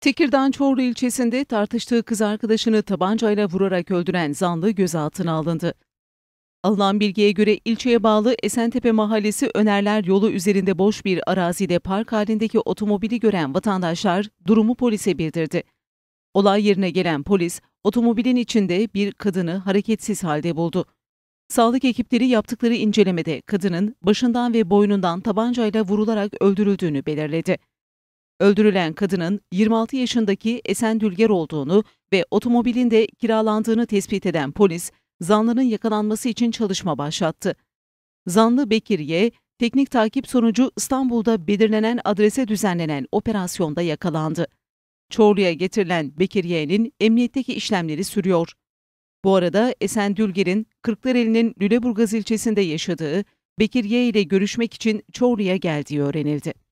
Tekirdağ Çorlu ilçesinde tartıştığı kız arkadaşını tabancayla vurarak öldüren zanlı gözaltına alındı. Alınan bilgiye göre ilçeye bağlı Esentepe Mahallesi Önerler yolu üzerinde boş bir arazide park halindeki otomobili gören vatandaşlar durumu polise bildirdi. Olay yerine gelen polis otomobilin içinde bir kadını hareketsiz halde buldu. Sağlık ekipleri yaptıkları incelemede kadının başından ve boynundan tabancayla vurularak öldürüldüğünü belirledi. Öldürülen kadının 26 yaşındaki Esen Dülger olduğunu ve otomobilinde kiralandığını tespit eden polis, zanlının yakalanması için çalışma başlattı. Zanlı Bekir Y, teknik takip sonucu İstanbul'da belirlenen adrese düzenlenen operasyonda yakalandı. Çorlu'ya getirilen Bekir Y'nin emniyetteki işlemleri sürüyor. Bu arada Esen Dülger'in Kırklareli'nin Lüleburgaz ilçesinde yaşadığı Bekir Y ile görüşmek için Çorlu'ya geldiği öğrenildi.